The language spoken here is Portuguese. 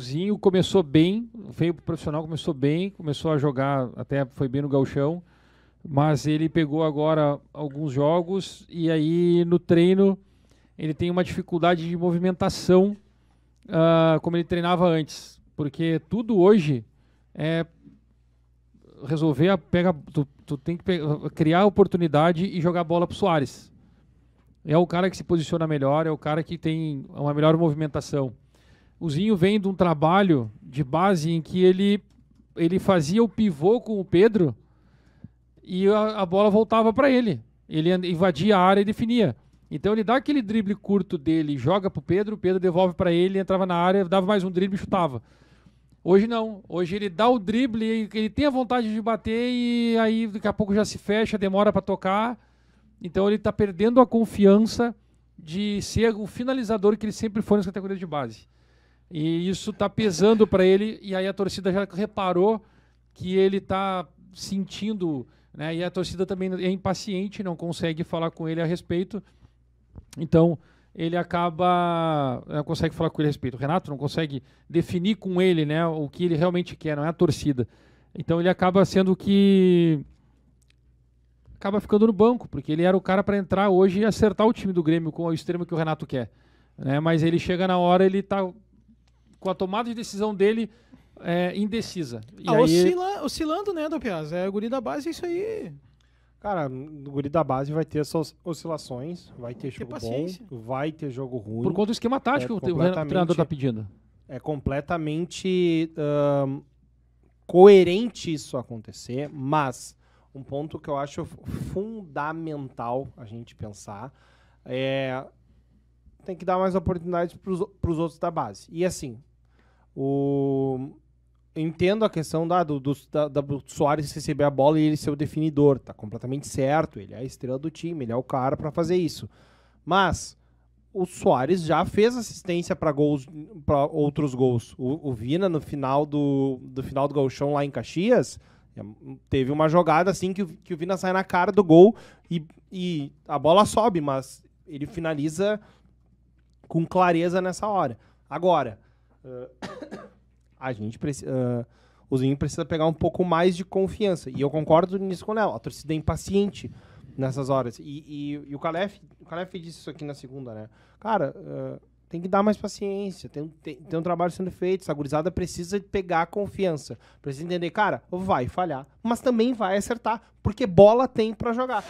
Joãozinho começou bem, veio pro profissional, começou bem, começou a jogar, até foi bem no galchão, mas ele pegou agora alguns jogos e aí no treino ele tem uma dificuldade de movimentação uh, como ele treinava antes, porque tudo hoje é resolver a pega tu, tu tem que pegar, criar oportunidade e jogar bola pro Soares. É o cara que se posiciona melhor, é o cara que tem uma melhor movimentação. O Zinho vem de um trabalho de base em que ele, ele fazia o pivô com o Pedro e a, a bola voltava para ele. Ele invadia a área e definia. Então ele dá aquele drible curto dele, joga o Pedro, o Pedro devolve para ele, entrava na área, dava mais um drible e chutava. Hoje não. Hoje ele dá o drible, ele tem a vontade de bater e aí daqui a pouco já se fecha, demora para tocar. Então ele está perdendo a confiança de ser o finalizador que ele sempre foi nas categorias de base. E isso está pesando para ele. E aí a torcida já reparou que ele está sentindo, né? E a torcida também é impaciente, não consegue falar com ele a respeito. Então ele acaba não consegue falar com ele a respeito. O Renato não consegue definir com ele, né? O que ele realmente quer, não é a torcida. Então ele acaba sendo que acaba ficando no banco, porque ele era o cara para entrar hoje e acertar o time do Grêmio com o extremo que o Renato quer. Né? Mas ele chega na hora, ele está com a tomada de decisão dele é, indecisa. E ah, aí... oscila, oscilando, né, Dopias? É, o guri da base é isso aí. Cara, o guri da base vai ter essas oscilações, vai ter, ter jogo paciência. bom, vai ter jogo ruim. Por conta do esquema tático é, que o treinador tá pedindo. É completamente coerente isso acontecer, mas um ponto que eu acho fundamental a gente pensar é tem que dar mais oportunidades para os outros da base. E assim, o... Entendo a questão da, do, do, da, do Soares receber a bola e ele ser o definidor, tá completamente certo. Ele é a estrela do time, ele é o cara para fazer isso. Mas o Soares já fez assistência para gols para outros gols. O, o, Vina no final do, do final do gauchão lá em Caxias é, teve uma jogada assim que o, que o Vina sai na cara do gol e, e a bola sobe, mas ele finaliza com clareza nessa hora. Agora, Uh, a gente precisa. Uh, o Zinho precisa pegar um pouco mais de confiança. E eu concordo nisso com o Nel. A torcida é impaciente nessas horas. E, e, e o Calef, o Calef disse isso aqui na segunda, né? Cara, uh, tem que dar mais paciência. Tem, tem, tem um trabalho sendo feito. Essa gurizada precisa pegar confiança. Precisa entender, cara, vai falhar, mas também vai acertar, porque bola tem para jogar.